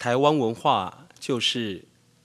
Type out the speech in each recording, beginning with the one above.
台湾文化就是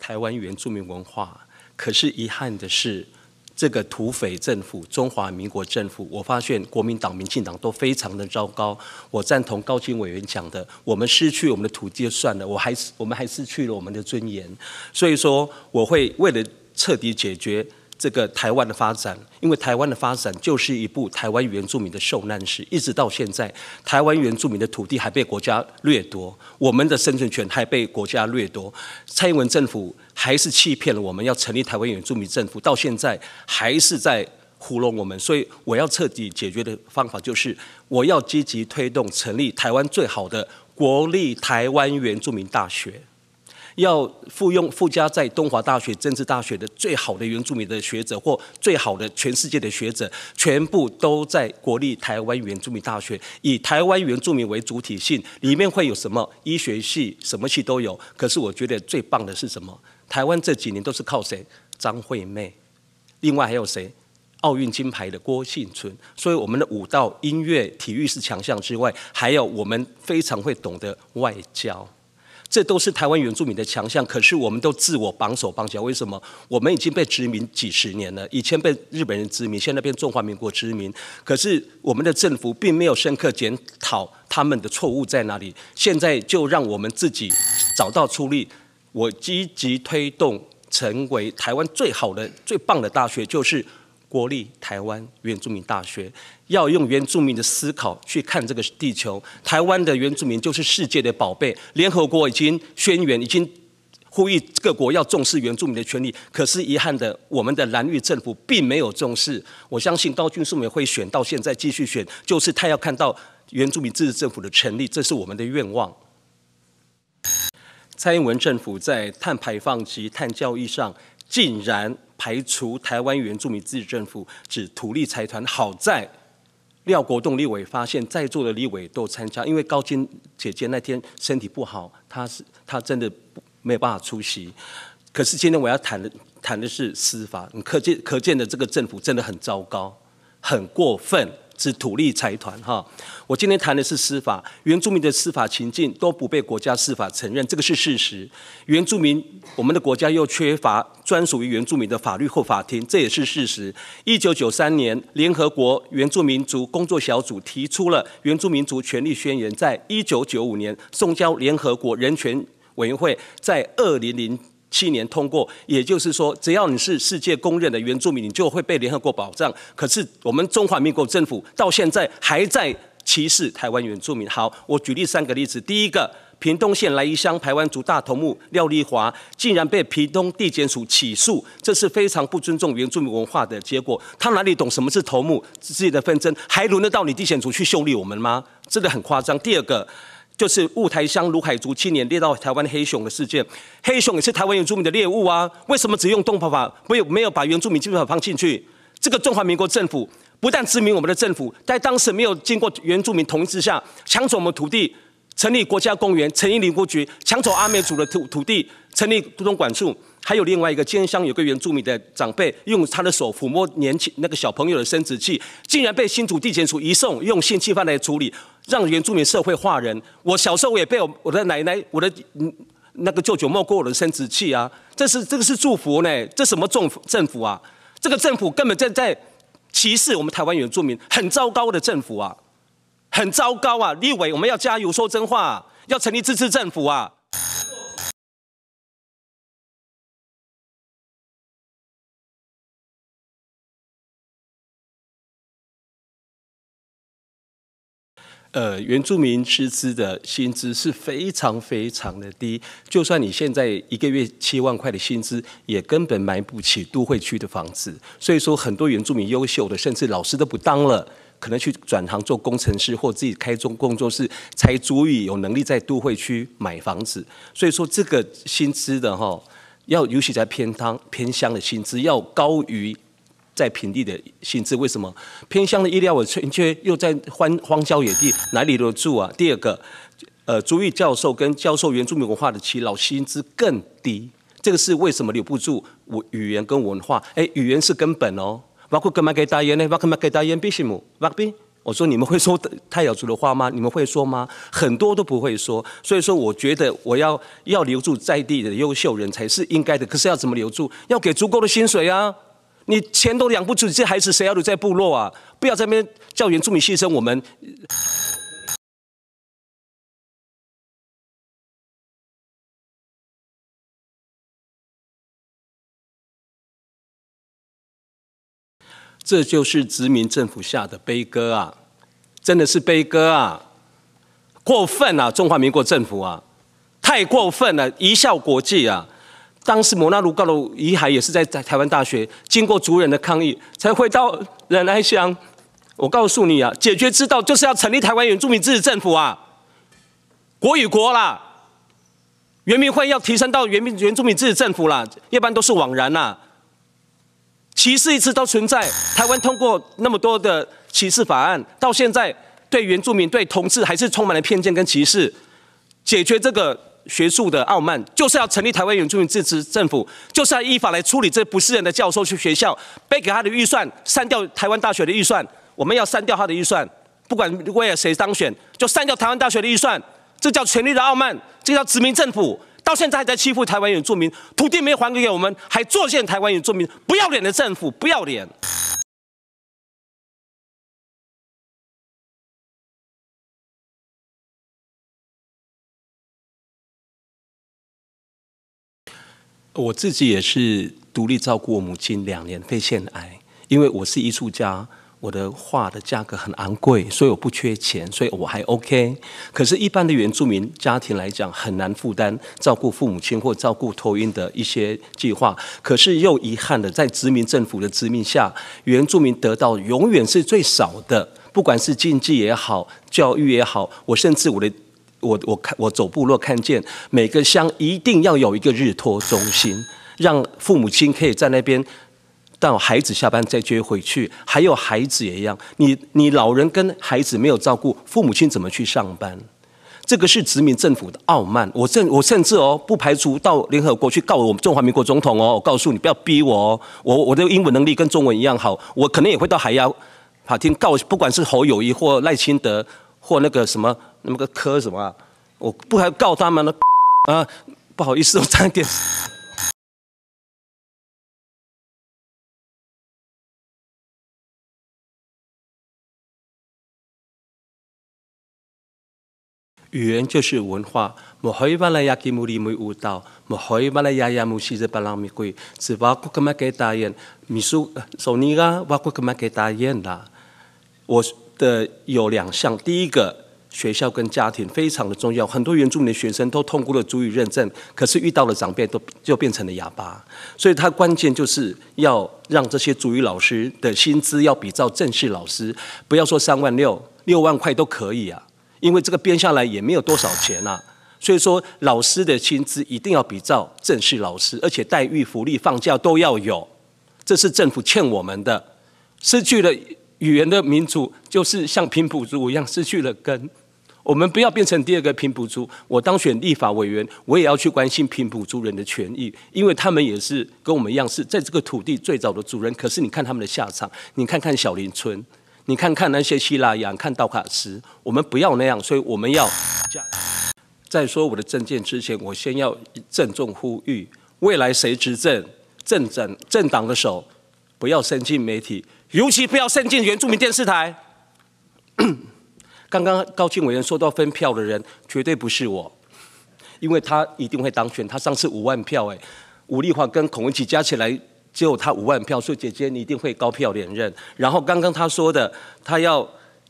台湾原住民文化，可是遗憾的是，这个土匪政府、中华民国政府，我发现国民党、民进党都非常的糟糕。我赞同高金委员讲的，我们失去我们的土地就算了，我还是我们还失去了我们的尊严。所以说，我会为了彻底解决。这个台湾的发展，因为台湾的发展就是一部台湾原住民的受难史，一直到现在，台湾原住民的土地还被国家掠夺，我们的生存权还被国家掠夺，蔡英文政府还是欺骗了我们，要成立台湾原住民政府，到现在还是在糊弄我们，所以我要彻底解决的方法就是，我要积极推动成立台湾最好的国立台湾原住民大学。要附用附加在东华大学、政治大学的最好的原住民的学者，或最好的全世界的学者，全部都在国立台湾原住民大学，以台湾原住民为主体性。里面会有什么？医学系、什么系都有。可是我觉得最棒的是什么？台湾这几年都是靠谁？张惠妹。另外还有谁？奥运金牌的郭幸存，所以我们的舞蹈、音乐、体育是强项之外，还有我们非常会懂得外交。这都是台湾原住民的强项，可是我们都自我绑手绑脚。为什么？我们已经被殖民几十年了，以前被日本人殖民，现在被中华民国殖民。可是我们的政府并没有深刻检讨他们的错误在哪里。现在就让我们自己找到出路。我积极推动成为台湾最好的、最棒的大学，就是。国立台湾原住民大学要用原住民的思考去看这个地球，台湾的原住民就是世界的宝贝。联合国已经宣言，已经呼吁各国要重视原住民的权利。可是遗憾的，我们的蓝绿政府并没有重视。我相信，高俊树米会选，到现在继续选，就是他要看到原住民自治政府的成立，这是我们的愿望。蔡英文政府在碳排放及碳交易上竟然。排除台湾原住民自治政府指土地财团，好在廖国栋立委发现，在座的立委都参加，因为高金姐姐那天身体不好，她是她真的没有办法出席。可是今天我要谈的谈的是司法，可见可见的这个政府真的很糟糕，很过分。是土力财团哈，我今天谈的是司法，原住民的司法情境都不被国家司法承认，这个是事实。原住民，我们的国家又缺乏专属于原住民的法律或法庭，这也是事实。一九九三年，联合国原住民族工作小组提出了《原住民族权利宣言》，在一九九五年送交联合国人权委员会，在二零零。七年通过，也就是说，只要你是世界公认的原住民，你就会被联合国保障。可是我们中华民国政府到现在还在歧视台湾原住民。好，我举例三个例子：第一个，屏东县来宜乡台湾族大头目廖丽华，竟然被屏东地检署起诉，这是非常不尊重原住民文化的结果。他哪里懂什么是头目？自己的纷争还轮得到你地检署去修理我们吗？这个很夸张。第二个。就是雾台乡卢海族青年猎到台湾黑熊的事件，黑熊也是台湾原住民的猎物啊，为什么只用动捕法，没有没有把原住民基本法放进去？这个中华民国政府不但殖民我们的政府，在当时没有经过原住民同意之下，抢走我们土地，成立国家公园，成立林务局，抢走阿美族的土土地，成立独东管处。还有另外一个奸商，有个原住民的长辈用他的手抚摸年轻那个小朋友的生殖器，竟然被新竹地检署移送，用性侵犯来处理，让原住民社会化人。我小时候我也被我我的奶奶、我的那个舅舅摸过我的生殖器啊，这是这个是祝福呢？这什么政府？政府啊？这个政府根本在在歧视我们台湾原住民，很糟糕的政府啊，很糟糕啊！立委，我们要加油说真话，要成立自治政府啊！呃，原住民师资的薪资是非常非常的低，就算你现在一个月七万块的薪资，也根本买不起都会区的房子。所以说，很多原住民优秀的，甚至老师都不当了，可能去转行做工程师或自己开中工作室，才足以有能力在都会区买房子。所以说，这个薪资的哈，要尤其在偏汤偏乡的薪资要高于。在平地的性质。为什么？偏乡的医疗我欠缺，又在荒荒郊野地哪里都住啊。第二个，呃，足裔教授跟教授原住民文化的耆老薪资更低，这个是为什么留不住我语言跟文化？哎，语言是根本哦。包括跟麦克大员呢，包括麦克大员，毕西么？毕西，我说你们会说泰瑶族的话吗？你们会说吗？很多都不会说，所以说我觉得我要要留住在地的优秀人才是应该的。可是要怎么留住？要给足够的薪水啊！你钱都养不住这孩子，谁要留在部落啊？不要在那边叫原住民牺牲我们。这就是殖民政府下的悲歌啊，真的是悲歌啊！过分啊，中华民国政府啊，太过分了！贻笑国际啊。当时摩纳卢高尔遗骸也是在在台湾大学，经过族人的抗议，才回到奶奶乡。我告诉你啊，解决之道就是要成立台湾原住民自治政府啊，国与国啦，原民会要提升到原民原住民自治政府啦，一般都是枉然呐。歧视一直都存在，台湾通过那么多的歧视法案，到现在对原住民、对同志还是充满了偏见跟歧视。解决这个。学术的傲慢，就是要成立台湾原住民自治政府，就是要依法来处理这不是人的教授去学校，背给他的预算，删掉台湾大学的预算，我们要删掉他的预算，不管为了谁当选，就删掉台湾大学的预算，这叫权力的傲慢，这叫殖民政府，到现在还在欺负台湾原住民，土地没还给我们，还作践台湾原住民，不要脸的政府，不要脸。我自己也是独立照顾我母亲两年肺腺癌，因为我是艺术家，我的画的价格很昂贵，所以我不缺钱，所以我还 OK。可是，一般的原住民家庭来讲，很难负担照顾父母亲或照顾头晕的一些计划。可是又遗憾的，在殖民政府的殖民下，原住民得到永远是最少的，不管是经济也好，教育也好，我甚至我的。我我看我走部落看见每个乡一定要有一个日托中心，让父母亲可以在那边到孩子下班再接回去。还有孩子也一样，你你老人跟孩子没有照顾，父母亲怎么去上班？这个是殖民政府的傲慢。我甚我甚至哦，不排除到联合国去告我们中华民国总统哦。我告诉你，不要逼我哦。我我的英文能力跟中文一样好，我可能也会到海牙法庭告，不管是侯友谊或赖清德。或那个什么，那么个科什么，我不还告他们了 啊！不好意思，我插点。语言就是文化，莫可以把那基木里没误导，莫可以把那亚西是巴浪米瑰，是外库克麦给大言？米苏索尼噶，外库克麦给大言啦？我。的有两项，第一个学校跟家庭非常的重要，很多原住民学生都通过了主语认证，可是遇到了长辈都就变成了哑巴，所以他关键就是要让这些主语老师的薪资要比照正式老师，不要说三万六六万块都可以啊，因为这个编下来也没有多少钱呐，所以说老师的薪资一定要比照正式老师，而且待遇、福利、放假都要有，这是政府欠我们的，失去了。语言的民主就是像平埔族一样失去了根。我们不要变成第二个平埔族。我当选立法委员，我也要去关心平埔族人的权益，因为他们也是跟我们一样是在这个土地最早的主人。可是你看他们的下场，你看看小林村，你看看那些希腊洋，看道卡斯，我们不要那样。所以我们要在说我的政见之前，我先要郑重呼吁：未来谁执政，政政政党的手不要伸进媒体。尤其不要渗进原住民电视台。刚刚高庆委员说到分票的人，绝对不是我，因为他一定会当选。他上次五万票，哎，吴立华跟孔文奇加起来只有他五万票，所以姐姐你一定会高票连任。然后刚刚他说的，他要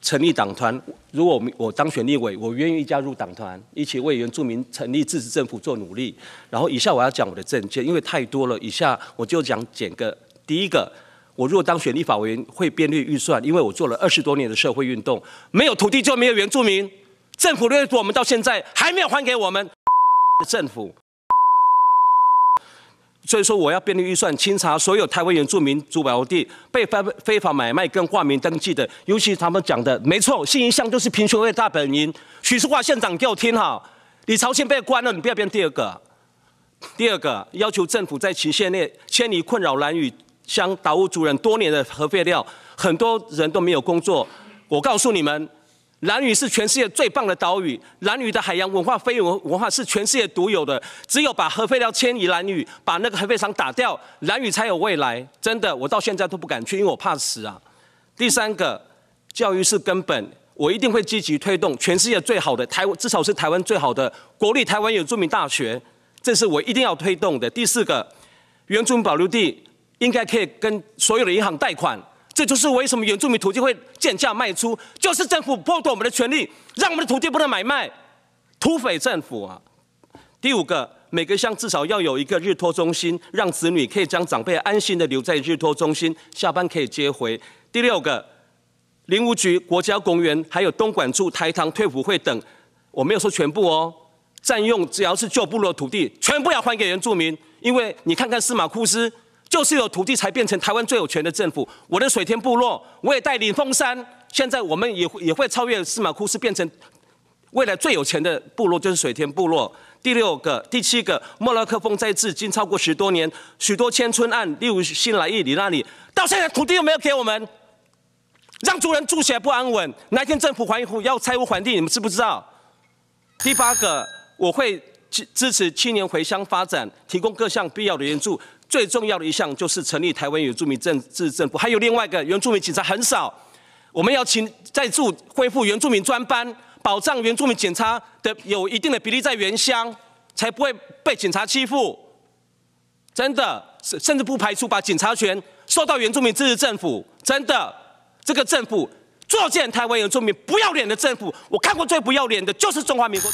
成立党团。如果我我当选立委，我愿意加入党团，一起为原住民成立自治政府做努力。然后以下我要讲我的政见，因为太多了，以下我就讲几个第一个。我如果当选立法委员，会便利预算，因为我做了二十多年的社会运动，没有土地就没有原住民，政府掠夺我们到现在还没有还给我们，政府。所以说我要便利预算，清查所有台湾原住民祖宝地被非非法买卖跟挂名登记的，尤其他们讲的没错，新营乡就是贫穷的大本营。许淑华县长，给我听好，你朝前被关了，你不要变第二个，第二个要求政府在期限内清理困扰蓝雨。乡岛屋主人多年的核废料，很多人都没有工作。我告诉你们，蓝屿是全世界最棒的岛屿，蓝屿的海洋文化、非文文化是全世界独有的。只有把核废料迁移蓝屿，把那个核废厂打掉，蓝屿才有未来。真的，我到现在都不敢去，因为我怕死啊。第三个，教育是根本，我一定会积极推动全世界最好的台，至少是台湾最好的国立台湾有著名大学，这是我一定要推动的。第四个，原住民保留地。应该可以跟所有的银行贷款，这就是为什么原住民土地会贱价卖出，就是政府剥夺我们的权利，让我们的土地不能买卖，土匪政府啊！第五个，每个乡至少要有一个日托中心，让子女可以将长辈安心的留在日托中心，下班可以接回。第六个，林务局、国家公园，还有东莞处、台糖退伍会等，我没有说全部哦，占用只要是旧部落土地，全部要还给原住民，因为你看看司马库斯。就是有土地才变成台湾最有权的政府。我的水田部落，我也带领峰山，现在我们也也会超越司马库斯，变成未来最有钱的部落，就是水田部落。第六个、第七个，莫拉克风灾至今超过十多年，许多千村案，例如新来义里那里，到现在土地又没有给我们，让族人住起来不安稳。哪一天政府还户要拆屋还地，你们知不知道？第八个，我会支支持青年回乡发展，提供各项必要的援助。最重要的一项就是成立台湾原住民政治政府，还有另外一个原住民警察很少，我们要请再助恢复原住民专班，保障原住民警察的有一定的比例在原乡，才不会被警察欺负。真的，甚甚至不排除把警察权收到原住民自治政府。真的，这个政府作践台湾原住民不要脸的政府，我看过最不要脸的就是中华民国。